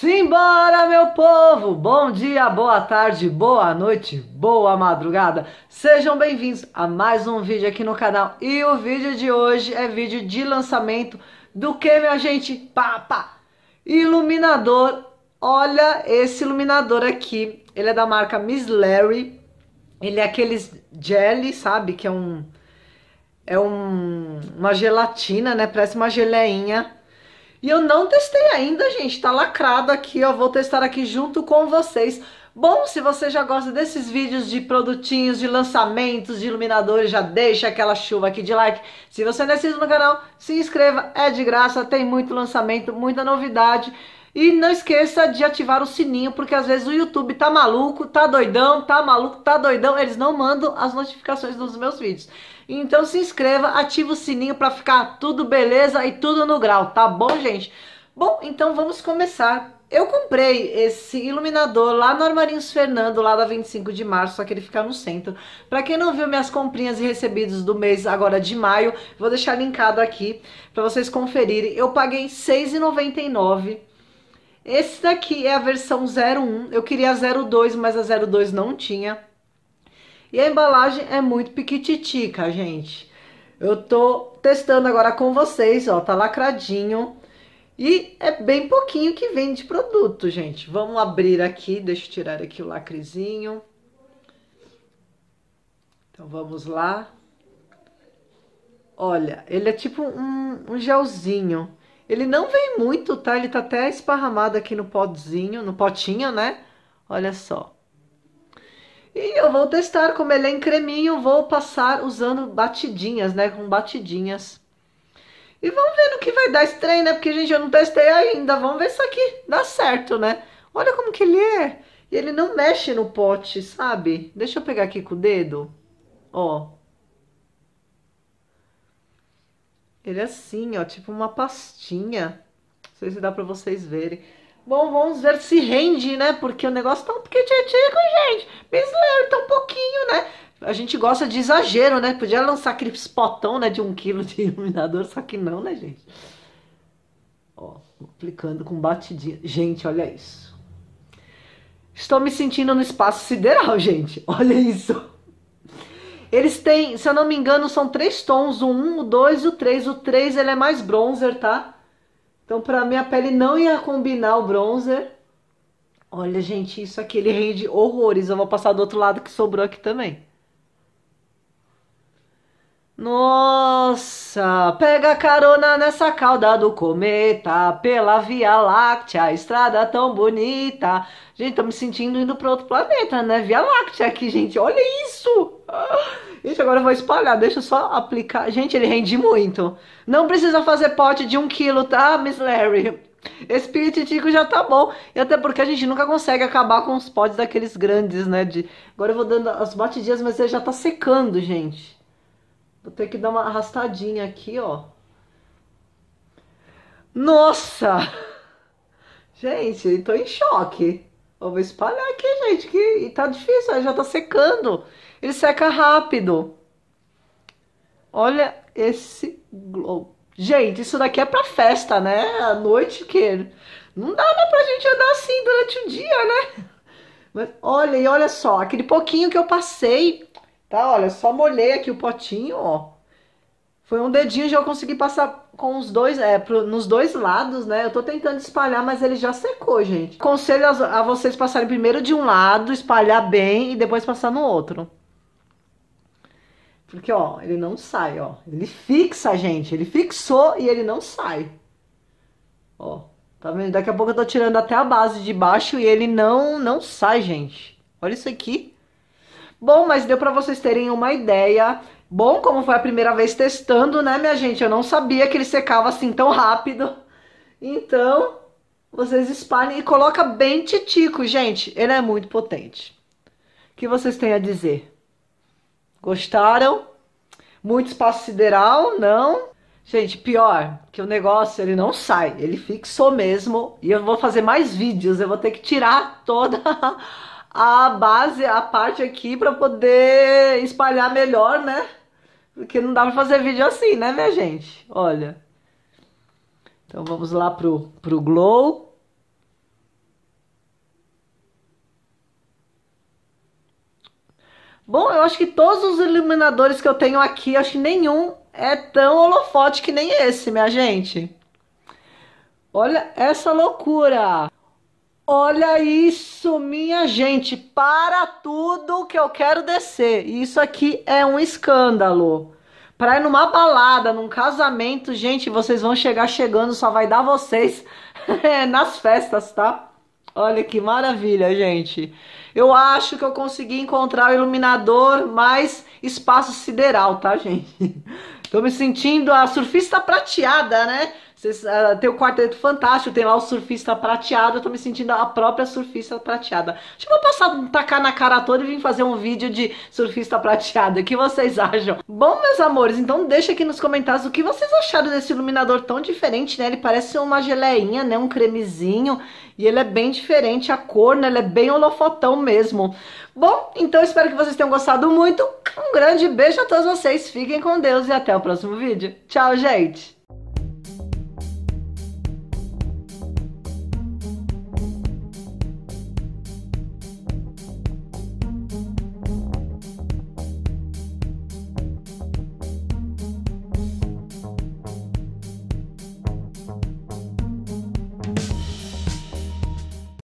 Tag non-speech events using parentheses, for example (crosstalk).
Simbora, meu povo! Bom dia, boa tarde, boa noite, boa madrugada! Sejam bem-vindos a mais um vídeo aqui no canal. E o vídeo de hoje é vídeo de lançamento do que, minha gente? Papa! Iluminador. Olha esse iluminador aqui. Ele é da marca Miss Larry. Ele é aqueles jelly, sabe? Que é um... É um, uma gelatina, né? Parece uma geleinha e eu não testei ainda, gente. Tá lacrado aqui, ó. Vou testar aqui junto com vocês. Bom, se você já gosta desses vídeos de produtinhos, de lançamentos, de iluminadores, já deixa aquela chuva aqui de like. Se você não é inscrito no canal, se inscreva, é de graça, tem muito lançamento, muita novidade. E não esqueça de ativar o sininho, porque às vezes o YouTube tá maluco, tá doidão, tá maluco, tá doidão, eles não mandam as notificações dos meus vídeos. Então se inscreva, ativa o sininho para ficar tudo beleza e tudo no grau, tá bom, gente? Bom, então vamos começar. Eu comprei esse iluminador lá no Armarinhos Fernando, lá da 25 de março, só que ele fica no centro. Pra quem não viu minhas comprinhas e recebidos do mês agora de maio, vou deixar linkado aqui pra vocês conferirem. Eu paguei R$6,99 esse daqui é a versão 01, eu queria a 02, mas a 02 não tinha. E a embalagem é muito piquititica, gente. Eu tô testando agora com vocês, ó, tá lacradinho. E é bem pouquinho que vem de produto, gente. Vamos abrir aqui, deixa eu tirar aqui o lacrezinho. Então vamos lá. Olha, ele é tipo um, um gelzinho. Ele não vem muito, tá? Ele tá até esparramado aqui no potzinho, no potinho, né? Olha só. E eu vou testar como ele é em creminho, vou passar usando batidinhas, né? Com batidinhas. E vamos ver no que vai dar esse trem, né? Porque, gente, eu não testei ainda. Vamos ver se aqui dá certo, né? Olha como que ele é. E ele não mexe no pote, sabe? Deixa eu pegar aqui com o dedo. Ó. Ele é assim, ó, tipo uma pastinha. Não sei se dá pra vocês verem. Bom, vamos ver se rende, né? Porque o negócio tá um pequititico, gente. Bisler, tá um pouquinho, né? A gente gosta de exagero, né? Podia lançar aquele spotão, né? De um quilo de (laughs) iluminador, só que não, né, gente? Ó, aplicando com batidinha. Gente, olha isso. Estou me sentindo no espaço sideral, (laughs) gente. Olha isso. Eles têm, se eu não me engano, são três tons: o 1, o 2 e o 3. O 3 ele é mais bronzer, tá? Então, pra minha pele não ia combinar o bronzer. Olha, gente, isso aqui ele rende horrores. Eu vou passar do outro lado que sobrou aqui também. Nossa, pega carona nessa cauda do cometa, pela Via Láctea, estrada tão bonita. Gente, tô me sentindo indo para outro planeta, né? Via Láctea aqui, gente, olha isso! Isso ah, agora eu vou espalhar, deixa eu só aplicar. Gente, ele rende muito. Não precisa fazer pote de um quilo, tá, Miss Larry? Espírito Tico já tá bom. E até porque a gente nunca consegue acabar com os potes daqueles grandes, né? De... Agora eu vou dando as batidinhas, mas ele já tá secando, gente. Vou ter que dar uma arrastadinha aqui, ó. Nossa! Gente, tô em choque. Eu vou espalhar aqui, gente, que e tá difícil, já tá secando. Ele seca rápido. Olha esse glow. Gente, isso daqui é pra festa, né? A noite que... Não dá né, pra gente andar assim durante o dia, né? Mas olha, e olha só, aquele pouquinho que eu passei Tá, olha, só molhei aqui o potinho, ó. Foi um dedinho, já eu consegui passar com os dois, é, pro, nos dois lados, né? Eu tô tentando espalhar, mas ele já secou, gente. Conselho a, a vocês passarem primeiro de um lado, espalhar bem e depois passar no outro. Porque, ó, ele não sai, ó. Ele fixa, gente. Ele fixou e ele não sai. Ó, tá vendo? Daqui a pouco eu tô tirando até a base de baixo e ele não, não sai, gente. Olha isso aqui. Bom, mas deu para vocês terem uma ideia. Bom, como foi a primeira vez testando, né, minha gente? Eu não sabia que ele secava assim tão rápido. Então, vocês espalhem e coloca bem titico, gente. Ele é muito potente. O que vocês têm a dizer? Gostaram? Muito espaço sideral? Não? Gente, pior que o negócio ele não sai, ele fixou mesmo. E eu vou fazer mais vídeos, eu vou ter que tirar toda a base, a parte aqui para poder espalhar melhor, né? Porque não dá para fazer vídeo assim, né, minha gente? Olha. Então vamos lá pro, pro glow. Bom, eu acho que todos os iluminadores que eu tenho aqui, acho que nenhum é tão holofote que nem esse, minha gente. Olha essa loucura! Olha isso, minha gente, para tudo que eu quero descer. Isso aqui é um escândalo. Pra ir numa balada, num casamento, gente, vocês vão chegar chegando, só vai dar vocês (laughs) é, nas festas, tá? Olha que maravilha, gente. Eu acho que eu consegui encontrar o iluminador mais espaço sideral, tá, gente? Tô me sentindo a surfista prateada, né? Cês, uh, tem o Quarteto Fantástico, tem lá o Surfista Prateado, eu tô me sentindo a própria Surfista Prateada. Deixa eu passar, tacar na cara toda e vir fazer um vídeo de Surfista Prateada, o que vocês acham? Bom, meus amores, então deixa aqui nos comentários o que vocês acharam desse iluminador tão diferente, né? Ele parece uma geleinha, né? Um cremezinho, e ele é bem diferente a cor, né? Ele é bem holofotão mesmo. Bom, então espero que vocês tenham gostado muito. Um grande beijo a todos vocês, fiquem com Deus e até o o próximo vídeo. Tchau, gente!